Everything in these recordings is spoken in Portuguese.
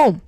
Bom,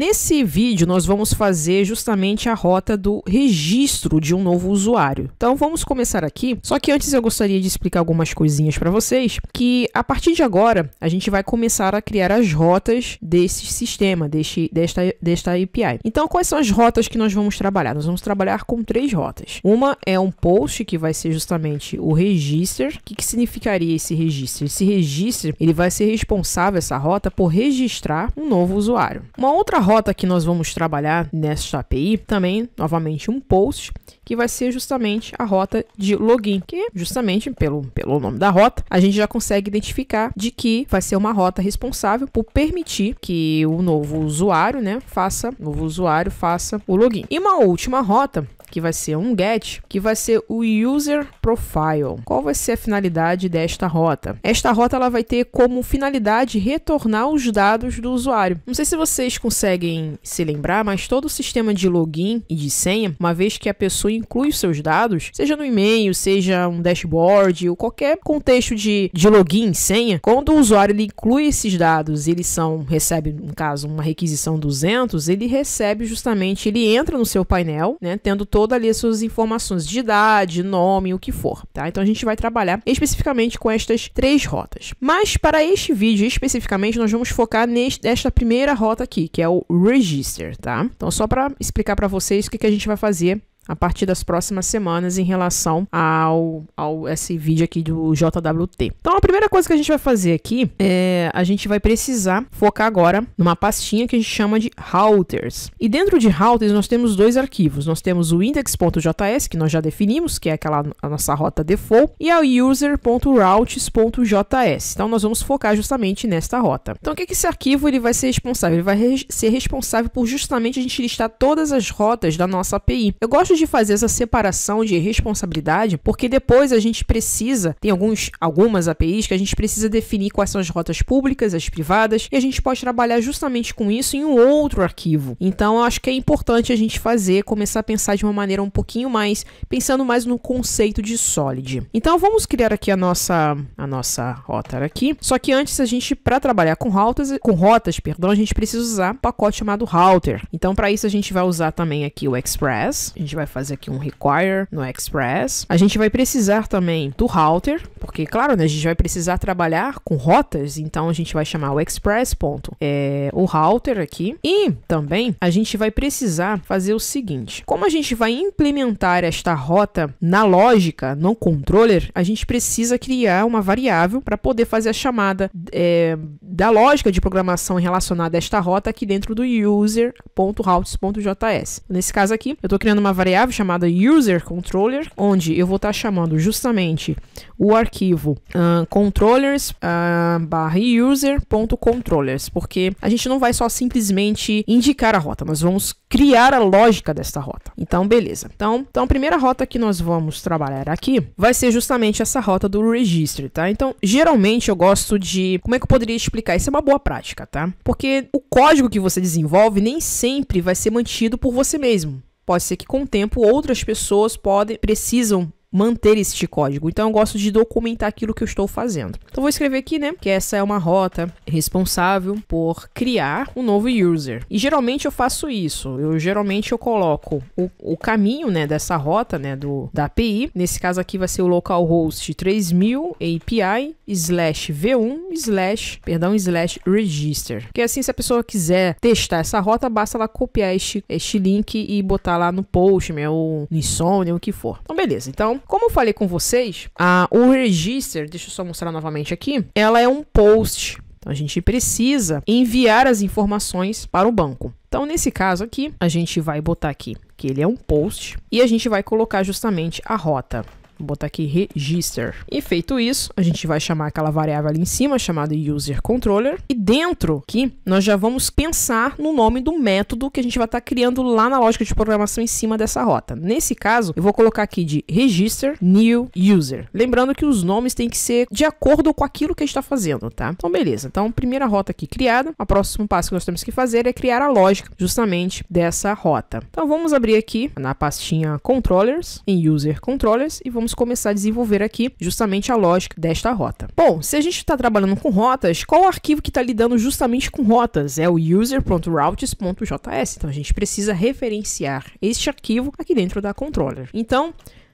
Nesse vídeo, nós vamos fazer justamente a rota do registro de um novo usuário. Então, vamos começar aqui. Só que antes eu gostaria de explicar algumas coisinhas para vocês, que a partir de agora, a gente vai começar a criar as rotas desse sistema, deste, desta, desta API. Então, quais são as rotas que nós vamos trabalhar? Nós vamos trabalhar com três rotas. Uma é um post, que vai ser justamente o register. O que, que significaria esse register? Esse register, ele vai ser responsável, essa rota, por registrar um novo usuário. Uma outra rota que nós vamos trabalhar nesta API, também, novamente, um post, que vai ser justamente a rota de login, que justamente pelo, pelo nome da rota, a gente já consegue identificar de que vai ser uma rota responsável por permitir que o novo usuário, né, faça, novo usuário faça o login. E uma última rota que vai ser um get, que vai ser o user profile. Qual vai ser a finalidade desta rota? Esta rota ela vai ter como finalidade retornar os dados do usuário. Não sei se vocês conseguem conseguem se lembrar, mas todo o sistema de login e de senha, uma vez que a pessoa inclui os seus dados, seja no e-mail, seja um dashboard ou qualquer contexto de, de login e senha, quando o usuário ele inclui esses dados, ele são recebe, no caso, uma requisição 200, ele recebe justamente, ele entra no seu painel, né, tendo toda ali as suas informações de idade, nome, o que for, tá? Então a gente vai trabalhar especificamente com estas três rotas. Mas para este vídeo especificamente, nós vamos focar nesta primeira rota aqui, que é o register, tá? Então, só para explicar para vocês o que, que a gente vai fazer a partir das próximas semanas em relação ao, ao esse vídeo aqui do JWT. Então a primeira coisa que a gente vai fazer aqui é a gente vai precisar focar agora numa pastinha que a gente chama de routers. E dentro de routers nós temos dois arquivos. Nós temos o index.js que nós já definimos, que é aquela a nossa rota default, e a user.routes.js. Então nós vamos focar justamente nesta rota. Então o que que esse arquivo ele vai ser responsável? Ele vai re ser responsável por justamente a gente listar todas as rotas da nossa API. Eu gosto de de fazer essa separação de responsabilidade, porque depois a gente precisa, tem alguns, algumas APIs que a gente precisa definir quais são as rotas públicas, as privadas, e a gente pode trabalhar justamente com isso em um outro arquivo. Então, eu acho que é importante a gente fazer, começar a pensar de uma maneira um pouquinho mais, pensando mais no conceito de solid. Então, vamos criar aqui a nossa, a nossa rota aqui. Só que antes a gente, para trabalhar com rotas, com rotas, perdão, a gente precisa usar um pacote chamado router. Então, para isso a gente vai usar também aqui o Express. A gente vai vai fazer aqui um require no Express. A gente vai precisar também do router, porque, claro, né, a gente vai precisar trabalhar com rotas, então a gente vai chamar o Express ponto, é, o router aqui. E também a gente vai precisar fazer o seguinte, como a gente vai implementar esta rota na lógica, no controller, a gente precisa criar uma variável para poder fazer a chamada é, da lógica de programação relacionada a esta rota aqui dentro do user.routes.js. Nesse caso aqui, eu estou criando uma variável variável chamada user controller, onde eu vou estar tá chamando justamente o arquivo uh, controllers uh, barra user.controllers, porque a gente não vai só simplesmente indicar a rota, nós vamos criar a lógica desta rota. Então, beleza. Então, então a primeira rota que nós vamos trabalhar aqui vai ser justamente essa rota do registro, tá? Então, geralmente eu gosto de... Como é que eu poderia explicar? Isso é uma boa prática, tá? Porque o código que você desenvolve nem sempre vai ser mantido por você mesmo. Pode ser que com o tempo outras pessoas podem, precisam manter este código. Então eu gosto de documentar aquilo que eu estou fazendo. Então vou escrever aqui, né, que essa é uma rota responsável por criar um novo user. E geralmente eu faço isso. Eu geralmente eu coloco o, o caminho, né, dessa rota, né, do da API. Nesse caso aqui vai ser o localhost 3000 API slash v1 slash, perdão, slash register. Que assim se a pessoa quiser testar essa rota, basta ela copiar este, este link e botar lá no post, meu, né, no insônia, né, o que for. Então beleza. Então como eu falei com vocês, a, o Register, deixa eu só mostrar novamente aqui, ela é um post. Então, a gente precisa enviar as informações para o banco. Então, nesse caso aqui, a gente vai botar aqui que ele é um post e a gente vai colocar justamente a rota. Vou botar aqui register. E feito isso, a gente vai chamar aquela variável ali em cima, chamada user controller. E dentro aqui, nós já vamos pensar no nome do método que a gente vai estar tá criando lá na lógica de programação em cima dessa rota. Nesse caso, eu vou colocar aqui de register new user. Lembrando que os nomes têm que ser de acordo com aquilo que a gente está fazendo, tá? Então, beleza. Então, primeira rota aqui criada. O próximo passo que nós temos que fazer é criar a lógica justamente dessa rota. Então, vamos abrir aqui na pastinha controllers, em user controllers, e vamos vamos começar a desenvolver aqui justamente a lógica desta rota. Bom, se a gente está trabalhando com rotas, qual o arquivo que está lidando justamente com rotas? É o user.routes.js. Então a gente precisa referenciar este arquivo aqui dentro da controller. Então,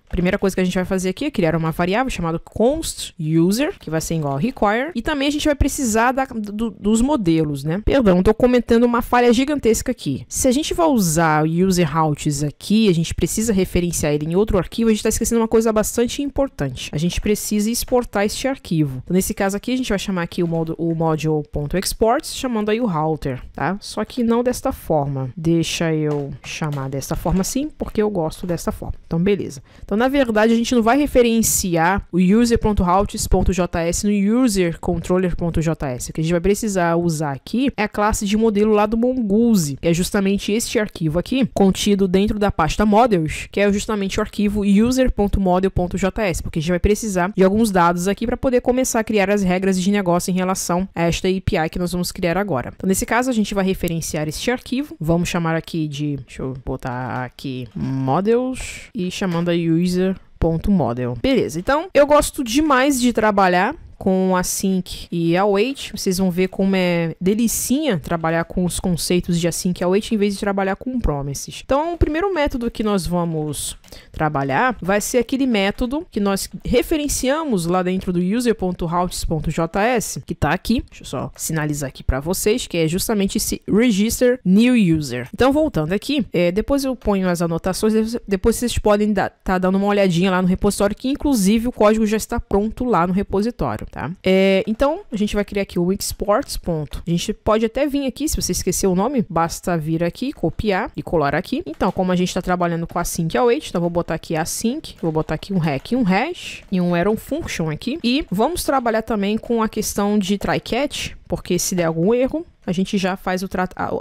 primeira coisa que a gente vai fazer aqui é criar uma variável chamada const user, que vai ser igual a require, e também a gente vai precisar da, do, dos modelos, né? Perdão, estou comentando uma falha gigantesca aqui. Se a gente vai usar user routes aqui, a gente precisa referenciar ele em outro arquivo, a gente está esquecendo uma coisa bastante importante. A gente precisa exportar este arquivo. Então, nesse caso aqui, a gente vai chamar aqui o, mod o module.export, chamando aí o router, tá? Só que não desta forma. Deixa eu chamar desta forma sim, porque eu gosto desta forma. Então, beleza. Então, então, na verdade, a gente não vai referenciar o user.routes.js no user.controller.js. O que a gente vai precisar usar aqui é a classe de modelo lá do Mongoose, que é justamente este arquivo aqui, contido dentro da pasta models, que é justamente o arquivo user.model.js, porque a gente vai precisar de alguns dados aqui para poder começar a criar as regras de negócio em relação a esta API que nós vamos criar agora. Então, nesse caso, a gente vai referenciar este arquivo. Vamos chamar aqui de, deixa eu botar aqui models e chamando aí o user.model. Beleza, então eu gosto demais de trabalhar com a Sync e a Wait. Vocês vão ver como é delicinha trabalhar com os conceitos de Async e a Wait em vez de trabalhar com promises. Então, o primeiro método que nós vamos trabalhar vai ser aquele método que nós referenciamos lá dentro do user.routes.js, que está aqui. Deixa eu só sinalizar aqui para vocês, que é justamente esse register new user. Então, voltando aqui, é, depois eu ponho as anotações, depois vocês podem estar da, tá dando uma olhadinha lá no repositório, que inclusive o código já está pronto lá no repositório tá? É, então, a gente vai criar aqui o exports. Ponto. A gente pode até vir aqui, se você esqueceu o nome, basta vir aqui, copiar e colar aqui. Então, como a gente está trabalhando com a async await, então vou botar aqui a sync, vou botar aqui um rec, um hash e um arrow function aqui. E vamos trabalhar também com a questão de try catch, porque se der algum erro, a gente já faz a,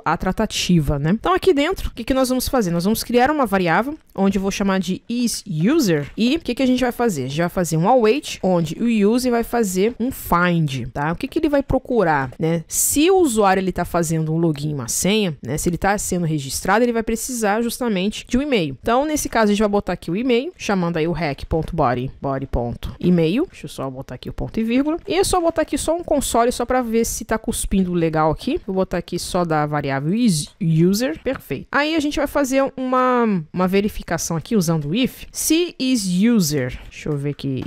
a, tratativa, né? Então aqui dentro, o que, que nós vamos fazer? Nós vamos criar uma variável, onde eu vou chamar de isUser, e o que, que a gente vai fazer? A gente vai fazer um await, onde o user vai fazer um find, tá? O que, que ele vai procurar, né? Se o usuário ele tá fazendo um login e uma senha, né? Se ele tá sendo registrado, ele vai precisar justamente de um e-mail. Então, nesse caso, a gente vai botar aqui o e-mail, chamando aí o hack.body, body.email, deixa eu só botar aqui o ponto e vírgula, e é só botar aqui só um console só para ver se se tá cuspindo legal aqui. Vou botar aqui só da variável isUser. Perfeito. Aí a gente vai fazer uma, uma verificação aqui usando o if. Se isUser, deixa eu ver aqui,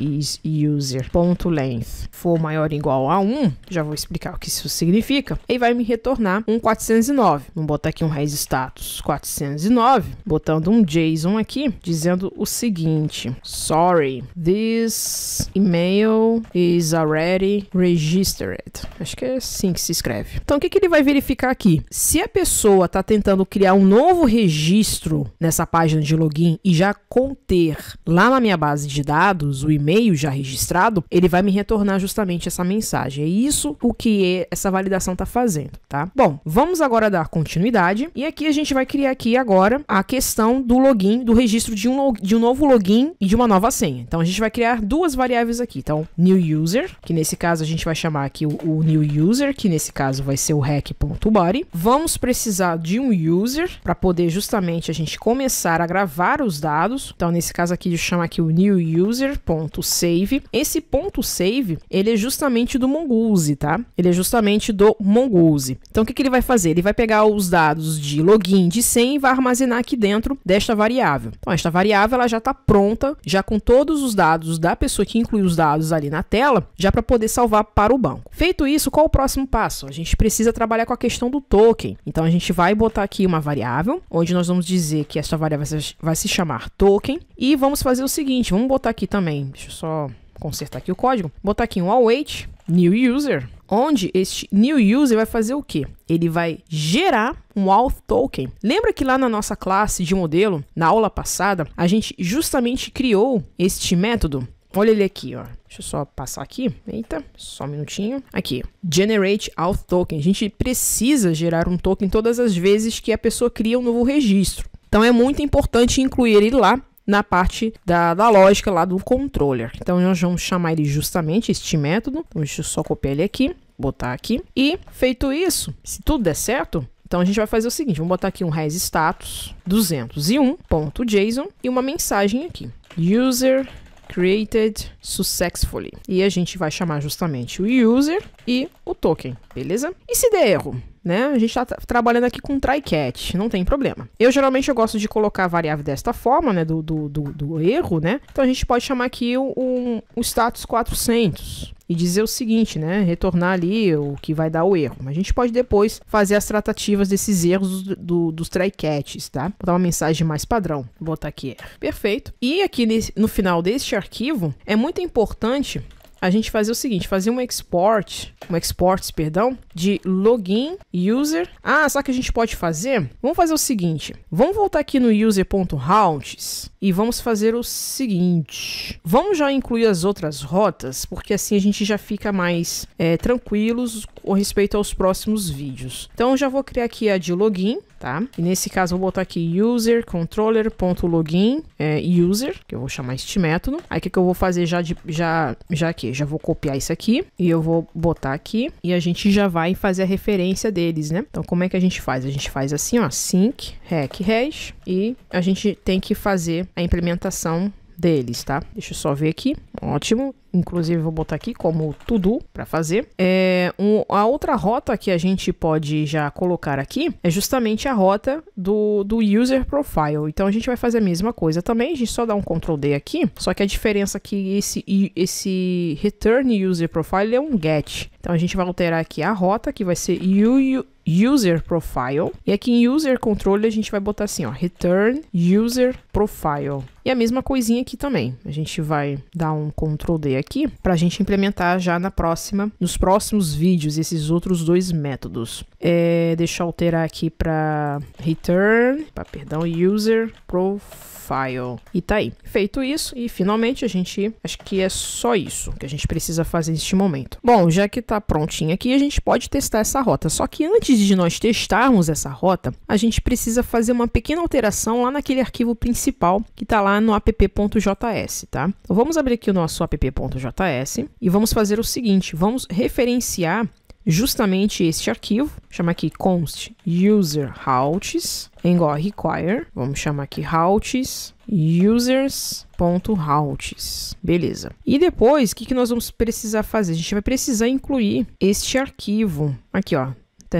isUser.length length for maior ou igual a 1, já vou explicar o que isso significa. Ele vai me retornar um 409. Vamos botar aqui um res status 409, botando um JSON aqui, dizendo o seguinte: Sorry, this email is already registered. Acho que é assim que se escreve. Então, o que, que ele vai verificar aqui? Se a pessoa está tentando criar um novo registro nessa página de login e já conter lá na minha base de dados o e-mail já registrado, ele vai me retornar justamente essa mensagem. É isso o que é, essa validação está fazendo, tá? Bom, vamos agora dar continuidade e aqui a gente vai criar aqui agora a questão do login, do registro de um, de um novo login e de uma nova senha. Então, a gente vai criar duas variáveis aqui. Então, new user, que nesse caso a gente vai chamar aqui o, o new user user, que nesse caso vai ser o hack.body. Vamos precisar de um user para poder justamente a gente começar a gravar os dados. Então, nesse caso aqui, eu chamo aqui o new user.save. Esse ponto .save, ele é justamente do Mongoose, tá? Ele é justamente do Mongoose. Então, o que, que ele vai fazer? Ele vai pegar os dados de login de senha e vai armazenar aqui dentro desta variável. Então, esta variável ela já está pronta, já com todos os dados da pessoa que inclui os dados ali na tela, já para poder salvar para o banco. Feito isso, qual o próximo passo? A gente precisa trabalhar com a questão do token. Então a gente vai botar aqui uma variável, onde nós vamos dizer que esta variável vai se chamar token. E vamos fazer o seguinte, vamos botar aqui também, deixa eu só consertar aqui o código, botar aqui um await new user, onde este new user vai fazer o quê? Ele vai gerar um auth token. Lembra que lá na nossa classe de modelo, na aula passada, a gente justamente criou este método Olha ele aqui, ó. Deixa eu só passar aqui. Eita, só um minutinho. Aqui. Generate auth token. A gente precisa gerar um token todas as vezes que a pessoa cria um novo registro. Então é muito importante incluir ele lá na parte da, da lógica lá do controller. Então nós vamos chamar ele justamente este método. Então, deixa eu só copiar ele aqui, botar aqui. E feito isso, se tudo der certo, então a gente vai fazer o seguinte, vamos botar aqui um res status 201.json e uma mensagem aqui. User created successfully. E a gente vai chamar justamente o user e o token, beleza? E se der erro? né? A gente está trabalhando aqui com try catch, não tem problema. Eu geralmente eu gosto de colocar a variável desta forma, né? Do, do, do, do erro, né? Então a gente pode chamar aqui o, um, o status 400 e dizer o seguinte, né? Retornar ali o que vai dar o erro. A gente pode depois fazer as tratativas desses erros do, do, dos try catches, tá? Vou dar uma mensagem mais padrão. Vou botar aqui. Perfeito. E aqui nesse, no final deste arquivo, é muito importante a gente fazia o seguinte, fazia um export, um exports, perdão, de login, user. Ah, só que a gente pode fazer? Vamos fazer o seguinte, vamos voltar aqui no user.routes e vamos fazer o seguinte. Vamos já incluir as outras rotas, porque assim a gente já fica mais é, tranquilos com respeito aos próximos vídeos. Então já vou criar aqui a de login, tá? E nesse caso vou botar aqui user controller.login é, user, que eu vou chamar este método. Aí o que, que eu vou fazer já, de, já, já aqui? aqui. já vou copiar isso aqui e eu vou botar aqui e a gente já vai fazer a referência deles, né? Então, como é que a gente faz? A gente faz assim, ó, sync, rec, hash e a gente tem que fazer a implementação deles, tá? Deixa eu só ver aqui. Ótimo. Inclusive, vou botar aqui como tudo para fazer. É, um, a outra rota que a gente pode já colocar aqui é justamente a rota do, do user profile. Então, a gente vai fazer a mesma coisa também. A gente só dá um Ctrl D aqui. Só que a diferença é que esse, esse return user profile é um get. Então, a gente vai alterar aqui a rota, que vai ser u user profile. E aqui em user Control a gente vai botar assim, ó, return user profile. E a mesma coisinha aqui também. A gente vai dar um Ctrl D aqui para a gente implementar já na próxima, nos próximos vídeos esses outros dois métodos. É, deixa eu alterar aqui para return, pra, perdão, user profile file. E tá aí. Feito isso, e finalmente a gente, acho que é só isso que a gente precisa fazer neste momento. Bom, já que tá prontinho aqui, a gente pode testar essa rota. Só que antes de nós testarmos essa rota, a gente precisa fazer uma pequena alteração lá naquele arquivo principal que tá lá no app.js, tá? Então vamos abrir aqui o nosso app.js e vamos fazer o seguinte, vamos referenciar justamente este arquivo, chama aqui const user routes, igual a require, vamos chamar aqui routes users.routes. Beleza. E depois, o que, que nós vamos precisar fazer? A gente vai precisar incluir este arquivo aqui, ó,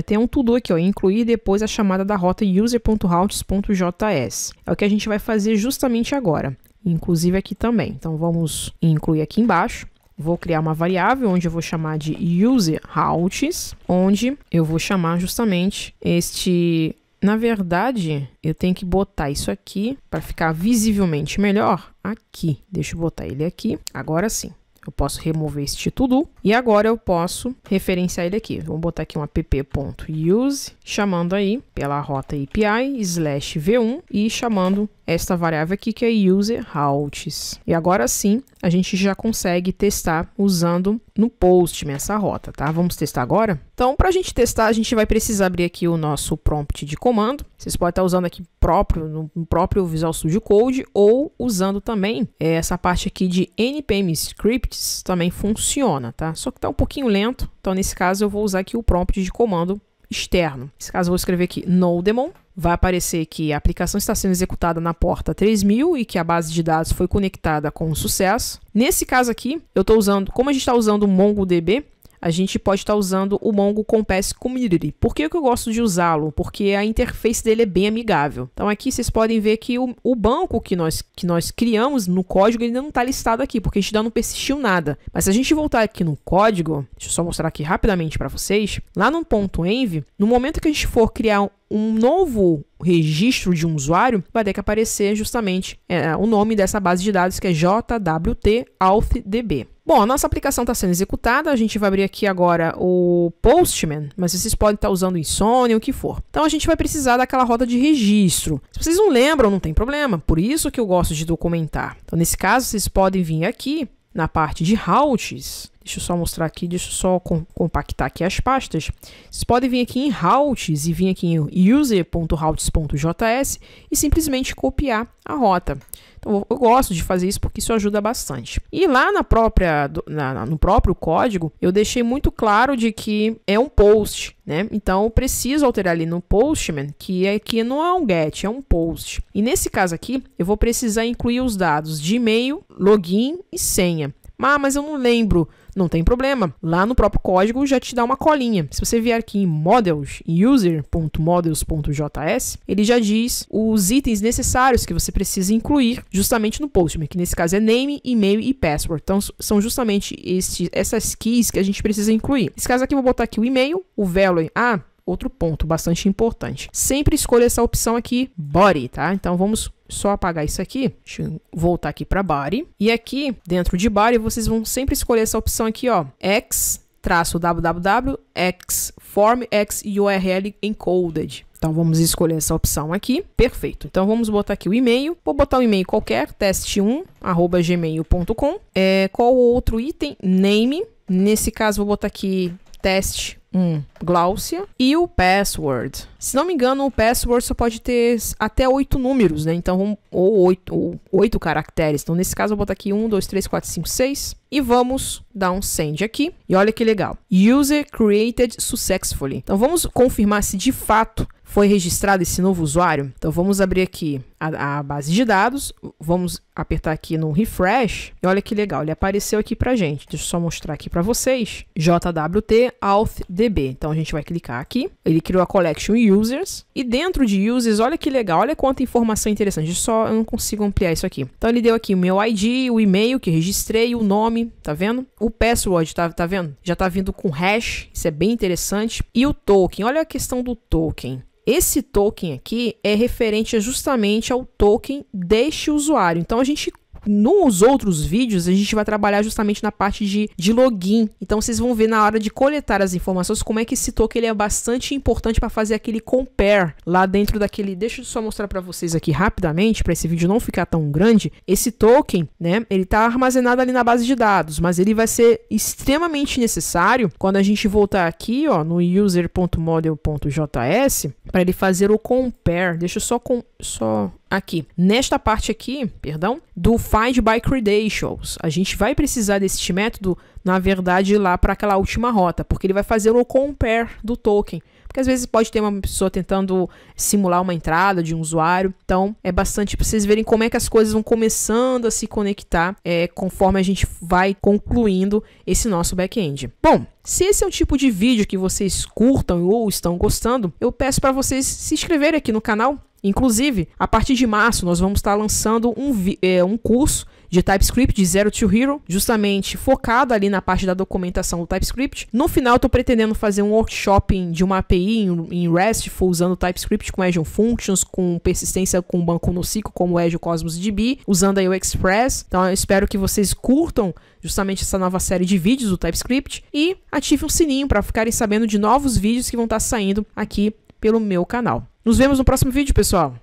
tem um tudo aqui, ó, incluir depois a chamada da rota user.routes.js. É o que a gente vai fazer justamente agora, inclusive aqui também. Então vamos incluir aqui embaixo vou criar uma variável onde eu vou chamar de useHounts, onde eu vou chamar justamente este na verdade, eu tenho que botar isso aqui para ficar visivelmente melhor aqui. Deixa eu botar ele aqui. Agora sim, eu posso remover este tudo e agora eu posso referenciar ele aqui. Vou botar aqui um app.use, chamando aí pela rota API, slash v1 e chamando esta variável aqui que é user routes. E agora sim, a gente já consegue testar usando no Postman essa rota, tá? Vamos testar agora? Então, para a gente testar, a gente vai precisar abrir aqui o nosso prompt de comando. Vocês podem estar usando aqui próprio, no próprio Visual Studio Code ou usando também eh, essa parte aqui de npm scripts também funciona, tá? só que está um pouquinho lento. Então, nesse caso, eu vou usar aqui o prompt de comando externo. Nesse caso, eu vou escrever aqui no nodemon. Vai aparecer que a aplicação está sendo executada na porta 3000 e que a base de dados foi conectada com sucesso. Nesse caso aqui, eu estou usando, como a gente está usando o MongoDB, a gente pode estar tá usando o Mongo Compass Community. Por que, que eu gosto de usá-lo? Porque a interface dele é bem amigável. Então aqui vocês podem ver que o, o banco que nós, que nós criamos no código ainda não está listado aqui, porque a gente ainda não persistiu nada. Mas se a gente voltar aqui no código, deixa eu só mostrar aqui rapidamente para vocês, lá no ponto .env, no momento que a gente for criar um novo registro de um usuário, vai ter que aparecer justamente é, o nome dessa base de dados que é JWT AlfDB. Bom, a nossa aplicação está sendo executada, a gente vai abrir aqui agora o Postman, mas vocês podem estar tá usando o Insônia, o que for. Então a gente vai precisar daquela roda de registro. Se vocês não lembram, não tem problema, por isso que eu gosto de documentar. Então nesse caso, vocês podem vir aqui na parte de routes Deixa eu só mostrar aqui, deixa eu só compactar aqui as pastas. Vocês podem vir aqui em routes e vir aqui em user.routes.js e simplesmente copiar a rota. Então, eu gosto de fazer isso porque isso ajuda bastante. E lá na própria, na, no próprio código, eu deixei muito claro de que é um post, né? Então, eu preciso alterar ali no postman, que aqui é não é um get, é um post. E nesse caso aqui, eu vou precisar incluir os dados de e-mail, login e senha. Ah, mas eu não lembro não tem problema. Lá no próprio código já te dá uma colinha. Se você vier aqui em models, user.models.js, ele já diz os itens necessários que você precisa incluir justamente no Postman, que nesse caso é name, e-mail e password. Então são justamente este, essas keys que a gente precisa incluir. Nesse caso aqui eu vou botar aqui o e-mail, o value, ah, outro ponto bastante importante. Sempre escolha essa opção aqui, body, tá? Então vamos só apagar isso aqui. Deixa eu voltar aqui para Body. E aqui, dentro de Body, vocês vão sempre escolher essa opção aqui, ó. X traço www x form x url encoded. Então vamos escolher essa opção aqui. Perfeito. Então vamos botar aqui o e-mail. Vou botar um e-mail qualquer, teste1 arroba gmail.com. É, qual outro item? Name. Nesse caso vou botar aqui teste um Glaucia e o password. Se não me engano, o password só pode ter até oito números, né? Então, ou oito, ou oito caracteres. Então, nesse caso, eu vou botar aqui um, dois, três, quatro, cinco, seis. E vamos dar um send aqui. E olha que legal. User created successfully. Então, vamos confirmar se de fato foi registrado esse novo usuário. Então vamos abrir aqui a, a, base de dados, vamos apertar aqui no refresh. E olha que legal, ele apareceu aqui para gente. Deixa eu só mostrar aqui para vocês. JWT AuthDB. Então a gente vai clicar aqui. Ele criou a collection users e dentro de users, olha que legal, olha quanta informação interessante. Eu só eu não consigo ampliar isso aqui. Então ele deu aqui o meu ID, o e-mail que registrei, o nome, tá vendo? O password, tá, tá vendo? Já tá vindo com hash, isso é bem interessante. E o token, olha a questão do token. Esse token aqui é referente justamente ao token deste usuário. Então a gente nos outros vídeos, a gente vai trabalhar justamente na parte de, de login. Então, vocês vão ver na hora de coletar as informações como é que esse token ele é bastante importante para fazer aquele compare lá dentro daquele. Deixa eu só mostrar para vocês aqui rapidamente, para esse vídeo não ficar tão grande. Esse token, né, ele está armazenado ali na base de dados, mas ele vai ser extremamente necessário quando a gente voltar aqui, ó, no user.model.js, para ele fazer o compare. Deixa eu só, com, só aqui, nesta parte aqui, perdão, do find by credentials. A gente vai precisar desse método, na verdade, lá para aquela última rota, porque ele vai fazer o compare do token. Porque às vezes pode ter uma pessoa tentando simular uma entrada de um usuário. Então é bastante para vocês verem como é que as coisas vão começando a se conectar é, conforme a gente vai concluindo esse nosso back-end. Bom, se esse é um tipo de vídeo que vocês curtam ou estão gostando, eu peço para vocês se inscreverem aqui no canal, Inclusive, a partir de março, nós vamos estar lançando um, é, um curso de TypeScript de Zero to Hero, justamente focado ali na parte da documentação do TypeScript. No final, estou pretendendo fazer um workshop de uma API em, em RESTful, usando TypeScript com Azure Functions, com persistência com banco no ciclo, como Azure Cosmos DB, usando aí o Express. Então, eu espero que vocês curtam justamente essa nova série de vídeos do TypeScript e ative o sininho para ficarem sabendo de novos vídeos que vão estar saindo aqui pelo meu canal. Nos vemos no próximo vídeo, pessoal.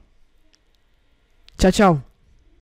Tchau, tchau.